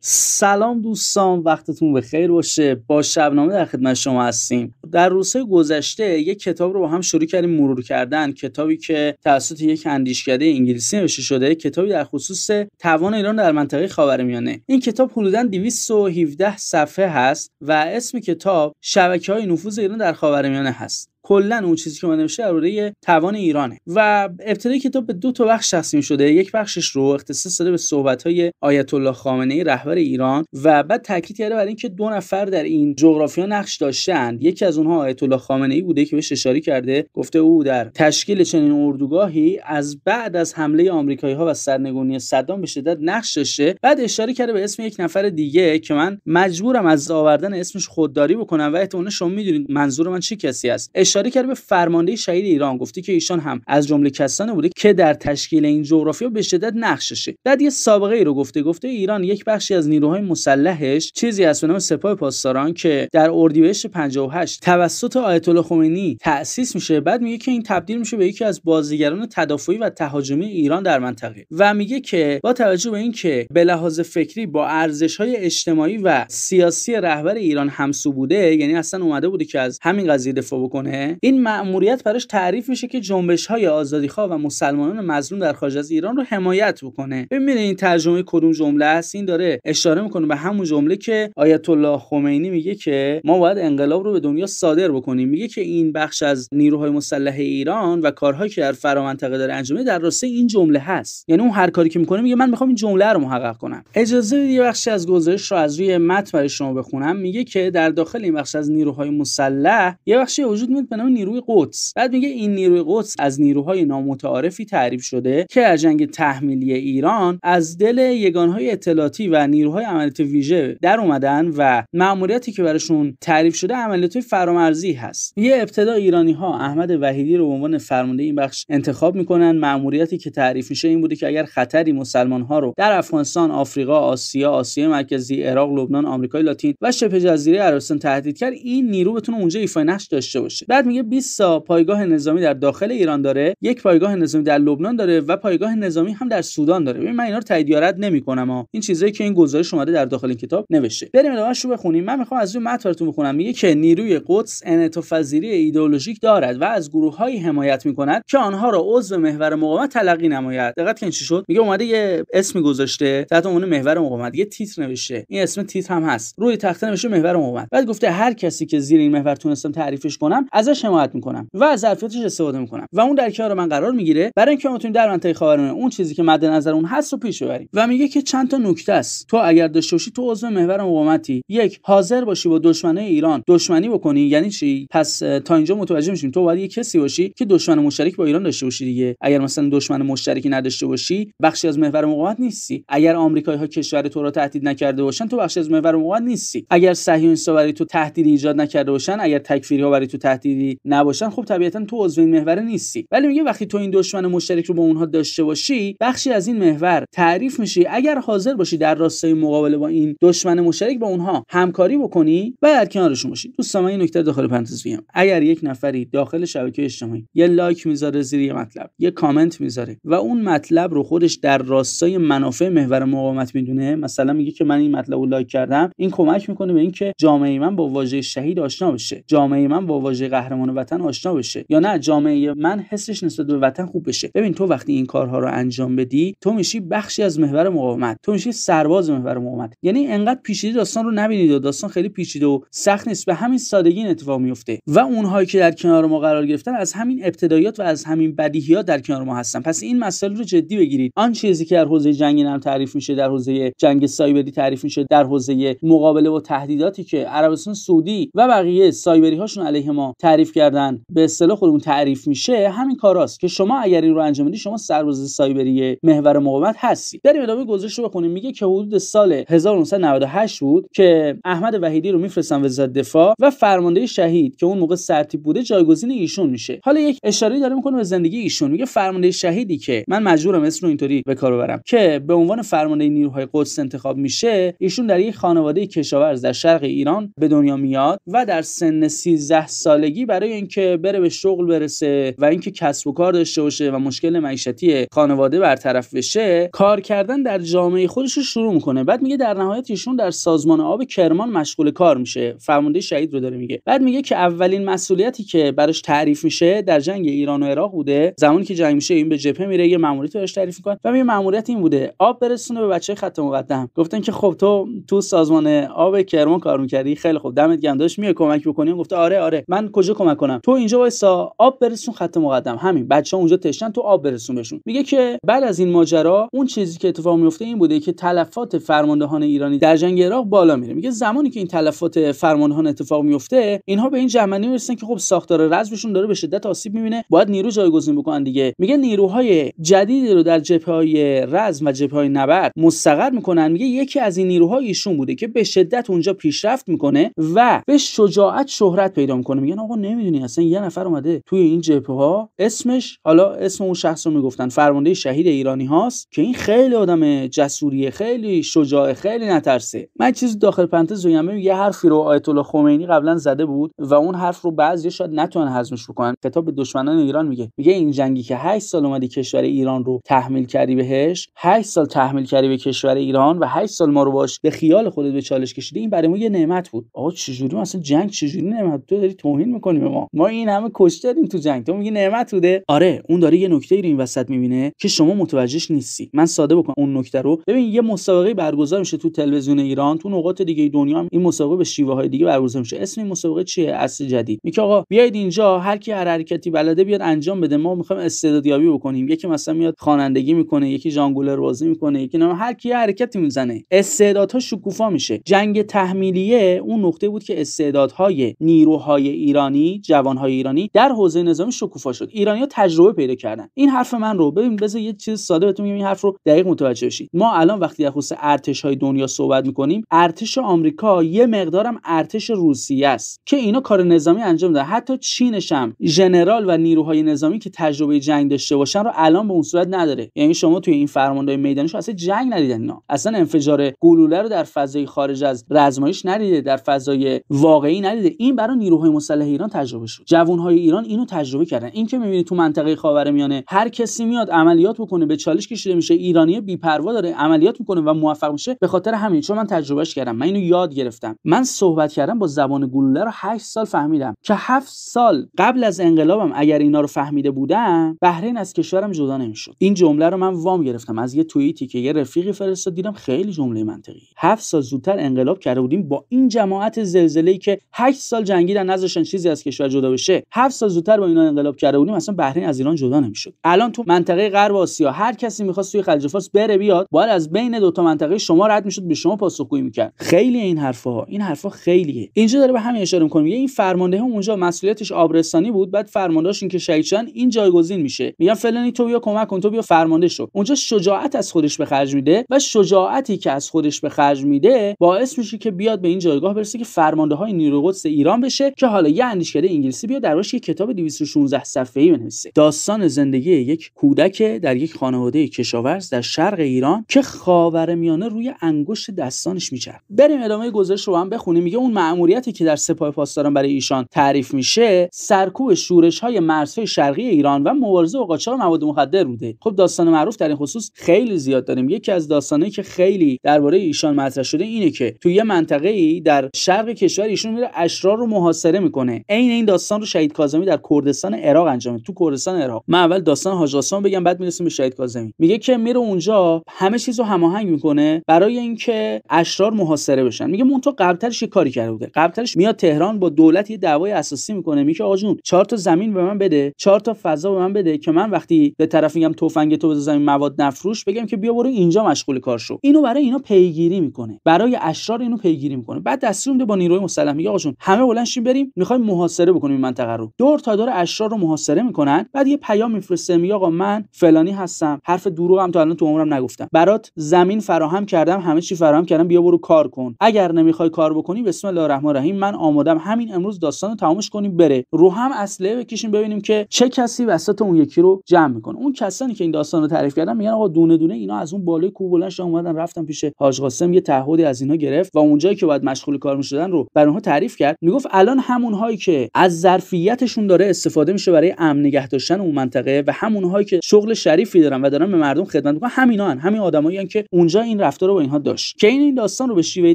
سلام دوستان وقتتون به خیر باشه با شبنامه در خدمت شما هستیم در روزهای گذشته یک کتاب رو با هم شروع کردیم مرور کردن کتابی که توسط یک اندیشکده انگلیسی نوشته شده کتابی در خصوص توان ایران در منطقه خاورمیانه این کتاب حدودا 217 صفحه هست و اسم کتاب شبکه های نفوذ ایران در خاورمیانه هست کلا اون چیزی که من نوشته درباره توان ایرانه و ابتدای کتاب به دو تا بخش تقسیم شده یک بخشش رو اختصاص داده به صحبت های آیت الله خامنه ای رهبر ایران و بعد تاکید کرده بر اینکه دو نفر در این جغرافیا نقش داشتند یکی از اونها آیت الله خامنه ای بوده که بهش اشاره کرده گفته او در تشکیل چنین اردوگاهی از بعد از حمله آمریکایی ها و سرنگونی صدام به شدت نقش داشته بعد اشاره کرده به اسم یک نفر دیگه که من مجبورم از آوردن اسمش خودداری بکنم و احتمالاً شما میدونید منظور من چه کسی است اشاره کرد به فرمانده شهید ایران گفتی که ایشان هم از جمله کسانی بوده که در تشکیل این جغرافیا به شدت نقششه بعد یه سابقه ای رو گفته گفته ایران یک بخشی از نیروهای مسلحش چیزی از نام سپاه پاسداران که در اردیبهشت 58 توسط آیت الله خمینی تأسیس میشه بعد میگه که این تبدیل میشه به یکی از بازیگران تدافعی و تهاجمی ایران در منطقه و میگه که با توجه به اینکه به لحاظ فکری با ارزش های اجتماعی و سیاسی رهبر ایران همسو بوده یعنی اصلا اومده بوده که از همین قضیه دفاع بکنه این مأموریت براش تعریف میشه که جنبش های آزادیخواه و مسلمانان مظلوم در خارج از ایران رو حمایت بکنه ببینید این ترجمه کدوم جمله است این داره اشاره میکنه به همون جمله که آیت الله خمینی میگه که ما باید انقلاب رو به دنیا صادر بکنیم میگه که این بخش از نیروهای مسلح ایران و کارهایی که در فرامنطقه داره انجام در راستای این جمله هست یعنی اون هر کاری که میکنه میگه من میخوام این جمله رو محقق کنم اجازه بدید یه بخشی از گزارش رو از روی متن برای شما بخونم میگه که در داخل این بخش از نیروهای مسلح یه بخشی وجود میاد نام نیروی قدس بعد میگه این نیروی قدس از نیروهای نامتعارفی تعریف شده که از جنگ تحمیلی ایران از دل یگانهای اطلاعاتی و نیروهای عملیات ویژه در اومدن و مأموریتی که براشون تعریف شده عملیات فرامرزی هست یه ابتدا ایرانی ها احمد وحیدی رو به عنوان فرمانده این بخش انتخاب میکنن مأموریتی که تعریف میشه این بوده که اگر خطری مسلمان ها رو در افغانستان، آفریقا، آسیا، آسیا مرکزی، عراق، لبنان، آمریکای لاتین و شبه جزیره عربستان تهدید کرد این نیرو بتونه اونجا ایفا نقش داشته باشه بعد میگه 20 تا پایگاه نظامی در داخل ایران داره یک پایگاه نظامی در لبنان داره و پایگاه نظامی هم در سودان داره ببین من اینا رو نمیکنم این چیزایی که این گزارش اومده در داخل این کتاب نوشته بریم ادامهش رو بخونیم من میخوام از اون متن بخونم میگه که نیروی قدس انعطاف ایدئولوژیک دارد و از های حمایت میکند که آنها را عضو محور مقاومت تلقی نماید دقت کن چی شد میگه اومده یه اسمی گذاشته تحت عنوان محور مقاومت یه تیتر نوشته این اسم تیتر هم هست روی تخته نوشته محور مقاومت بعد گفته هر کسی که زیر این محور تونستم تعریفش کنم از ازش حمایت میکنم و از ظرفیتش استفاده میکنم و اون در کنار من قرار میگیره برای اینکه بتونیم در منطقه خاورمیانه اون چیزی که مد نظر اون هست رو پیش ببریم و میگه که چند تا نکته است تو اگر داشته باشی تو عضو محور مقاومتی یک حاضر باشی با دشمنای ایران دشمنی بکنی یعنی چی پس تا اینجا متوجه میشیم تو باید یه کسی باشی که دشمن مشترک با ایران داشته باشی دیگه اگر مثلا دشمن مشترکی نداشته باشی بخشی از محور مقاومت نیستی اگر آمریکایی ها کشور تو رو تهدید نکرده باشن تو بخشی از محور مقاومت نیستی اگر صهیونیست‌ها برای تو تهدید ایجاد نکرده باشن اگر تکفیری ها برای تو تهدید جدیدی نباشن خب طبیعتا تو عضو این محور نیستی ولی میگه وقتی تو این دشمن مشترک رو با اونها داشته باشی بخشی از این محور تعریف میشی اگر حاضر باشی در راستای مقابله با این دشمن مشترک با اونها همکاری بکنی و در کنارشون باشی دوستان من این نکته داخل پرانتز میگم اگر یک نفری داخل شبکه اجتماعی یه لایک میذاره زیر یه مطلب یه کامنت میذاره و اون مطلب رو خودش در راستای منافع محور مقاومت میدونه مثلا میگه که من این مطلب رو لایک کردم این کمک میکنه به اینکه جامعه من با واژه شهید آشنا بشه جامعه من با واژه قهرمان وطن آشنا بشه یا نه جامعه من حسش نسبت به وطن خوب بشه ببین تو وقتی این کارها رو انجام بدی تو میشی بخشی از محور مقاومت تو میشی سرباز محور مقاومت یعنی انقدر پیچیده داستان رو نبینید و داستان خیلی پیچیده و سخت نیست به همین سادگی این اتفاق میفته و اونهایی که در کنار ما قرار گرفتن از همین ابتدایات و از همین بدیهیات در کنار ما هستن پس این مسئله رو جدی بگیرید آن چیزی که در حوزه جنگ نرم تعریف میشه در حوزه جنگ سایبری تعریف میشه در حوزه مقابله با تهدیداتی که عربستان سعودی و بقیه سایبری هاشون علیه ما تعریف کردن به اصطلاح خودمون تعریف میشه همین کاراست که شما اگر این رو انجام بدید شما سرباز سایبری محور مقاومت هستی در ادامه گزارش رو بخونیم میگه که حدود سال 1998 بود که احمد وحیدی رو میفرستن وزارت دفاع و فرمانده شهید که اون موقع سرتیپ بوده جایگزین ایشون میشه حالا یک اشاره داره میکنه به زندگی ایشون میگه فرمانده شهیدی که من مجبورم اسم رو اینطوری به کار ببرم که به عنوان فرمانده نیروهای قدس انتخاب میشه ایشون در یک خانواده کشاورز در شرق ایران به دنیا میاد و در سن 13 سالگی برای اینکه بره به شغل برسه و اینکه کسب و کار داشته باشه و مشکل معیشتی خانواده برطرف بشه کار کردن در جامعه خودش رو شروع میکنه بعد میگه در نهایت ایشون در سازمان آب کرمان مشغول کار میشه فرمانده شهید رو داره میگه بعد میگه که اولین مسئولیتی که براش تعریف میشه در جنگ ایران و عراق بوده زمانی که جنگ میشه این به جبهه میره یه ماموریتش براش تعریف و میگه ماموریت این بوده آب برسونه به بچه خط مقدم گفتن که خب تو تو سازمان آب کرمان کار میکردی خیلی خب دمت گرم داشت کمک بکنی گفته آره آره من کجا کمک کنم تو اینجا وایسا آب برسون خط مقدم همین بچه ها اونجا تشنن تو آب برسون بشون میگه که بعد از این ماجرا اون چیزی که اتفاق میفته این بوده که تلفات فرماندهان ایرانی در جنگ عراق بالا میره میگه زمانی که این تلفات فرماندهان اتفاق میفته اینها به این جمعنی میرسن که خب ساختار رزمشون داره به شدت آسیب میبینه باید نیرو جایگزین بکنن دیگه میگه نیروهای جدیدی رو در جبهه های رزم و جبهه های نبرد مستقر میکنن میگه یکی از این نیروها ایشون بوده که به شدت اونجا پیشرفت میکنه و به شجاعت شهرت پیدا میکنه میگن آقا نمیدونی اصلا یه نفر اومده توی این جبهه ها اسمش حالا اسم اون شخص رو میگفتن فرمانده شهید ایرانی هاست که این خیلی آدم جسوریه خیلی شجاع خیلی نترسه من چیز داخل پنتز بگم یه حرفی رو آیت الله خمینی قبلا زده بود و اون حرف رو بعضی شاید نتونن هضمش بکنن کتاب به دشمنان ایران میگه میگه این جنگی که 8 سال اومدی کشور ایران رو تحمیل کردی بهش 8 سال تحمیل کردی به کشور ایران و 8 سال ما رو باش به خیال خودت به چالش کشیده این برای ما یه نعمت بود آقا چجوری مثلا جنگ چجوری نعمت تو داری توهین کنیم ما ما این همه کش دادیم تو جنگ تو میگی نعمت بوده آره اون داره یه نکته ای رو این وسط میبینه که شما متوجهش نیستی من ساده بکنم اون نکته رو ببین یه مسابقه برگزار میشه تو تلویزیون ایران تو نقاط دیگه دنیا هم این مسابقه به شیوه های دیگه برگزار میشه اسم این مسابقه چیه اصل جدید میگه آقا بیاید اینجا هر کی هر حرکتی بلده بیاد انجام بده ما میخوایم استعدادیابی بکنیم یکی مثلا میاد خوانندگی میکنه یکی جانگولر بازی میکنه یکی نام هر کی حرکتی میزنه استعدادها شکوفا میشه جنگ تحمیلیه اون نقطه بود که استعدادهای نیروهای ایرانی ایرانی جوانهای ایرانی در حوزه نظامی شکوفا شد ایرانیا تجربه پیدا کردن این حرف من رو ببین بذار یه چیز ساده بهتون میگم این حرف رو دقیق متوجه بشید ما الان وقتی در خصوص ارتش های دنیا صحبت میکنیم ارتش آمریکا یه مقدارم ارتش روسیه است که اینا کار نظامی انجام دادن حتی چینش هم ژنرال و نیروهای نظامی که تجربه جنگ داشته باشن رو الان به اون صورت نداره یعنی شما توی این فرماندهای میدانیش اصلا جنگ ندیدن نه. اصلا انفجار گلوله رو در فضای خارج از رزمایش ندیده در فضای واقعی ندیده این برای نیروهای مسلح ایران تجربه شد های ایران اینو تجربه کردن این که میبینی تو منطقه خاورمیانه هر کسی میاد عملیات بکنه به چالش کشیده میشه ایرانی بی پروا داره عملیات میکنه و موفق میشه به خاطر همین چون من تجربهش کردم من اینو یاد گرفتم من صحبت کردم با زبان گلوله رو 8 سال فهمیدم که 7 سال قبل از انقلابم اگر اینا رو فهمیده بودم بحرین از کشورم جدا نمیشد این جمله رو من وام گرفتم از یه توییتی که یه رفیقی فرستاد دیدم خیلی جمله منطقی 7 سال زودتر انقلاب کرده بودیم با این جماعت زلزله‌ای که 8 سال جنگیدن نذاشتن چیزی از کشور جدا بشه هفت سال زودتر با اینا انقلاب کرده بودیم اصلا بحرین از ایران جدا نمیشد الان تو منطقه غرب آسیا هر کسی میخواست توی خلیج فارس بره بیاد باید از بین دو تا منطقه شما رد میشد به شما پاسخگویی میکرد خیلی این حرفها این حرفا خیلیه اینجا داره به همین اشاره میکنه میگه این فرمانده اونجا مسئولیتش آبرستانی بود بعد فرمانداش این که شهید این جایگزین میشه میگن فلانی تو بیا کمک کن تو بیا فرمانده شو اونجا شجاعت از خودش به خرج میده و شجاعتی که از خودش به خرج میده باعث میشه که بیاد به این جایگاه برسه که فرمانده های نیروی قدس ایران بشه که حالا یعنی دانشکده انگلیسی بیا در یه کتاب 216 صفحه‌ای بنویسه داستان زندگی یک کودک در یک خانواده کشاورز در شرق ایران که خاورمیانه روی انگشت دستانش میچرد بریم ادامه گزارش رو هم بخونیم میگه اون مأموریتی که در سپاه پاسداران برای ایشان تعریف میشه سرکوب شورش‌های مرزهای شرقی ایران و مبارزه با قاچاق مواد مخدر بوده خب داستان معروف در این خصوص خیلی زیاد داریم یکی از داستانهایی که خیلی درباره ایشان مطرح شده اینه که توی یه منطقه ای در شرق کشور ایشون میره اشرار رو محاصره میکنه عین این داستان رو شهید کاظمی در کردستان عراق انجام تو کردستان عراق من اول داستان حاج بگم بعد میرسیم به شهید کاظمی میگه که میره اونجا همه چیز رو هماهنگ میکنه برای اینکه اشرار محاصره بشن میگه مونتو قبلترش یه کاری کرده بوده قبلترش میاد تهران با دولت یه دعوای اساسی میکنه میگه آقا جون چهار تا زمین به من بده چهار تا فضا به من بده که من وقتی به طرف میگم تفنگ تو زمین مواد نفروش بگم که بیا برو اینجا مشغول کار شو اینو برای اینا پیگیری میکنه برای اشرار اینو پیگیری میکنه بعد دستور میده با نیروی مسلح میگه آقا جون همه بلند بریم میخوایم محاصره بکنیم این منطقه رو دور تا دور اشرار رو محاصره میکنن بعد یه پیام میفرسته میگه آقا من فلانی هستم حرف دروغم تا الان تو عمرم نگفتم برات زمین فراهم کردم همه چی فراهم کردم بیا برو کار کن اگر نمیخوای کار بکنی بسم الله الرحمن الرحیم من آمادم همین امروز داستان رو تمامش کنیم بره رو هم اسلحه بکشیم ببینیم که چه کسی وسط اون یکی رو جمع میکنه اون کسانی که این داستان رو تعریف کردن میگن آقا دونه دونه اینا از اون بالای کوه بلند اومدن رفتن پیش حاج قاسم یه تعهدی از اینا گرفت و اونجایی که باید مشغول کار میشدن رو بر اونها تعریف کرد میگفت الان همونهایی که از ظرفیتشون داره استفاده میشه برای امن نگه داشتن اون منطقه و همونهایی که شغل شریفی دارن و دارن به مردم خدمت میکنن همینا همین آدمایی که اونجا این رفتار رو با اینها داشت که این داستان رو به شیوه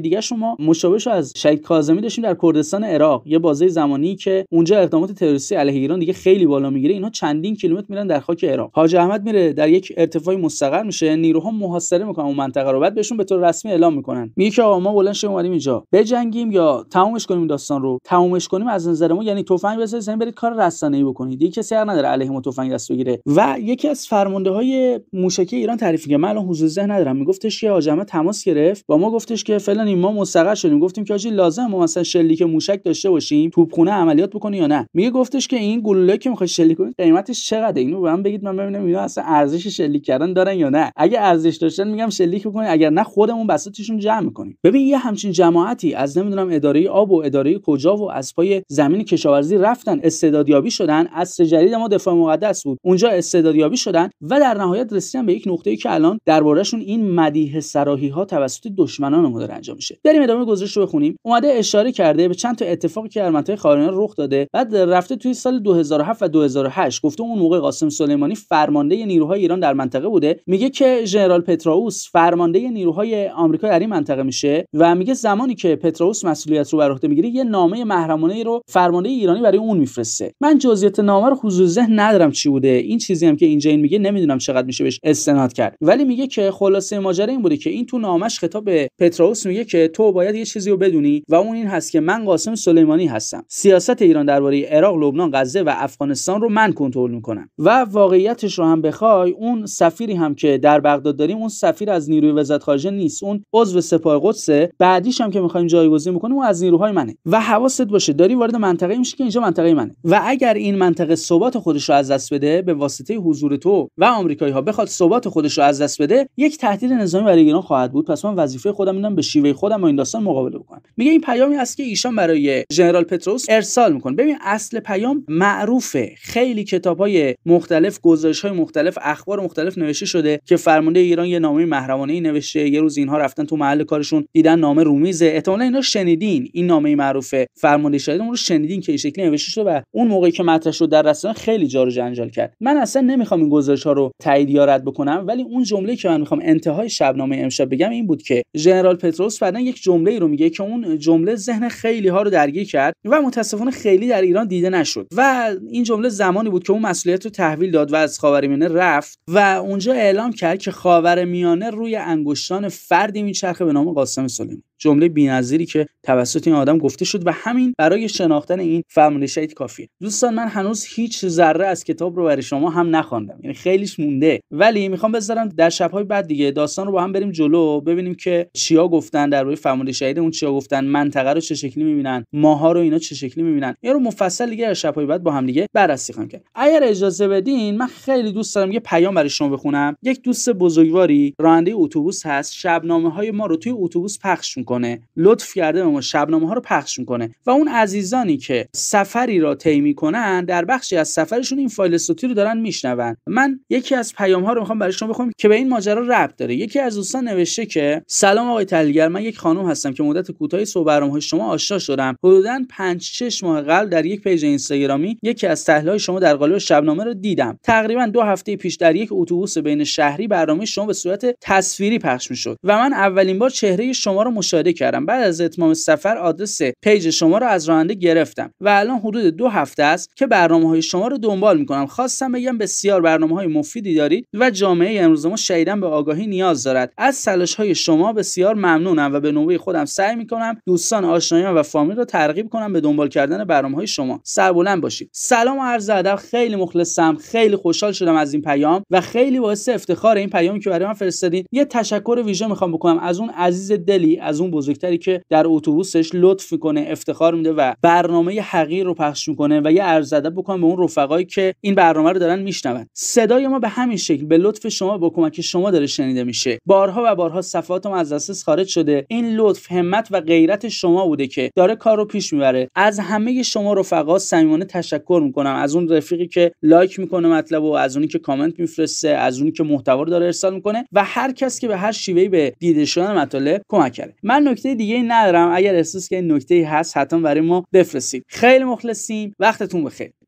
دیگه شما مشابهش از شهید کاظمی داشتیم در کردستان عراق یه بازه زمانی که اونجا اقدامات تروریستی علیه ایران دیگه خیلی بالا میگیره اینها چندین کیلومتر میرن در خاک عراق حاج احمد میره در یک ارتفاع مستقر میشه نیروها محاصره میکنن اون منطقه رو بعد بهشون به طور رسمی اعلام میکنن میگه که آقا ما بلند اومدیم اینجا بجنگیم یا تمومش کنیم داستان رو تمومش کنیم از ما یعنی تفنگ بسازید زمین برید کار رسانه‌ای بکنید یه کسی حق نداره علیه ما تفنگ دست بگیره و یکی از فرمانده های موشکی ایران تعریف کرد من الان حضور ذهن ندارم میگفتش که آجمه تماس گرفت با ما گفتش که فلان ما مستقر شدیم گفتیم که آجی لازم ما مثلا شلیک موشک داشته باشیم توپخونه عملیات بکنی یا نه میگه گفتش که این گلوله که میخوای شلیک کنی قیمتش چقدره اینو به من بگید من ببینم اینا اصلا ارزش شلیک کردن دارن یا نه اگه ارزش داشتن میگم شلیک بکنید اگر نه خودمون بساتشون جمع میکنیم ببین یه همچین جماعتی از نمیدونم اداره آب و اداره کجا و از پای زمین سرزمین کشاورزی رفتن استعدادیابی شدن اصر جدید ما دفاع مقدس بود اونجا استعدادیابی شدن و در نهایت رسیدن به یک نقطه‌ای که الان دربارهشون این مدیح سراحی ها توسط دشمنان ما داره انجام میشه بریم ادامه گزارش رو بخونیم اومده اشاره کرده به چند تا اتفاقی که در منطقه خاورمیانه رخ داده بعد رفته توی سال 2007 و 2008 گفته اون موقع قاسم سلیمانی فرمانده نیروهای ایران در منطقه بوده میگه که ژنرال پتراوس فرمانده نیروهای آمریکا در این منطقه میشه و میگه زمانی که پتراوس مسئولیت رو بر عهده میگیره یه نامه محرمانه رو فرمانده ایرانی برای اون میفرسته من جزئیات نامه رو حضور ذهن ندارم چی بوده این چیزی هم که اینجا این میگه نمیدونم چقدر میشه بهش استناد کرد ولی میگه که خلاصه ماجرا این بوده که این تو نامش خطاب به پتروس میگه که تو باید یه چیزی رو بدونی و اون این هست که من قاسم سلیمانی هستم سیاست ایران درباره عراق لبنان غزه و افغانستان رو من کنترل میکنم و واقعیتش رو هم بخوای اون سفیری هم که در بغداد داریم اون سفیر از نیروی وزارت خارجه نیست اون عضو سپاه قدسه بعدیش هم که میخوایم جایگزین بکنیم اون از نیروهای منه و حواست باشه داری وارد منطقه میشه که اینجا منطقه منه و اگر این منطقه ثبات خودش رو از دست بده به واسطه حضور تو و آمریکایی ها بخواد ثبات خودش رو از دست بده یک تهدید نظامی برای ایران خواهد بود پس من وظیفه خودم اینم به شیوه خودم و این داستان مقابله بکنم میگه این پیامی است که ایشان برای ژنرال پتروس ارسال میکنه ببین اصل پیام معروفه خیلی های مختلف گزارش های مختلف اخبار مختلف نوشته شده که فرمانده ایران یه نامه محرمانه ای نوشته یه روز اینها رفتن تو محل کارشون دیدن نامه رومیزه احتمالاً اینا شنیدین این نامه معروفه فرمانده شاید اون رو شنیدین که این شکلی نوشته شده و اون موقعی که مطرح شد در رسانه خیلی جارو جنجال کرد من اصلا نمیخوام این گزارش ها رو تایید یا رد بکنم ولی اون جمله که من میخوام انتهای شبنامه امشب بگم این بود که ژنرال پتروس بعدا یک جمله ای رو میگه که اون جمله ذهن خیلی ها رو درگیر کرد و متاسفانه خیلی در ایران دیده نشد و این جمله زمانی بود که اون مسئولیت رو تحویل داد و از خاورمیانه رفت و اونجا اعلام کرد که میانه روی انگشتان فردی میچرخه به نام قاسم سلیمانی جمله بی‌نظیری که توسط این آدم گفته شد و همین برای شناخت گرفتن این فرمایشید کافیه دوستان من هنوز هیچ ذره از کتاب رو برای شما هم نخواندم یعنی خیلیش مونده ولی میخوام بذارم در شبهای بعد دیگه داستان رو با هم بریم جلو ببینیم که چیا گفتن روی فرمانده شهید اون چیا گفتن منطقه رو چه شکلی میبینن ماها رو اینا چه شکلی میبینن این رو مفصل دیگه در شبهای بعد با هم دیگه بررسی خواهیم کرد اگر اجازه بدین من خیلی دوست دارم یه پیام برای شما بخونم یک دوست بزرگواری راننده اتوبوس هست شبنامه های ما رو توی اتوبوس پخش میکنه لطف کرده به ما شبنامه ها رو پخش میکنه و اون عزیزانی که سفری را طی میکنن در بخشی از سفرشون این فایل صوتی رو دارن میشنون من یکی از پیام ها رو میخوام برای شما بخونم که به این ماجرا ربط داره یکی از دوستان نوشته که سلام آقای تحلیلگر من یک خانم هستم که مدت کوتاهی سو برنامه شما آشنا شدم حدودا 5 6 ماه قبل در یک پیج اینستاگرامی یکی از تحلیل شما در قالب شبنامه رو دیدم تقریبا دو هفته پیش در یک اتوبوس بین شهری برنامه شما به صورت تصویری پخش میشد و من اولین بار چهره شما رو مشاهده کردم بعد از اتمام سفر آدرس پیج شما رو از راننده گرفتم و الان حدود دو هفته است که برنامه های شما رو دنبال میکنم خواستم بگم بسیار برنامه های مفیدی دارید و جامعه امروز ما شیدن به آگاهی نیاز دارد از سلاش های شما بسیار ممنونم و به نوبه خودم سعی میکنم دوستان آشنایان و فامیل رو ترغیب کنم به دنبال کردن برنامه های شما سربلند باشید سلام و عرض ادب خیلی مخلصم خیلی خوشحال شدم از این پیام و خیلی باعث افتخار این پیامی که برای من فرستادین یه تشکر ویژه میخوام بکنم از اون عزیز دلی از اون بزرگتری که در اتوبوسش لطف میکنه افتخار میده و برنامه برنامه حقیر رو پخش میکنه و یه ارزده بکنم به اون رفقایی که این برنامه رو دارن میشنون صدای ما به همین شکل به لطف شما با کمک شما داره شنیده میشه بارها و بارها صفات ما از دسترس خارج شده این لطف همت و غیرت شما بوده که داره کار رو پیش میبره از همه شما رفقا صمیمانه تشکر میکنم از اون رفیقی که لایک میکنه مطلب و از اونی که کامنت میفرسته از اونی که محتوا رو داره ارسال میکنه و هر کس که به هر شیوهی به دیده شدن کمک کرده من نکته دیگه ندارم اگر احساس که نکته هست حتما برای ما بفرست خیلی مخلصیم وقتتون بخیر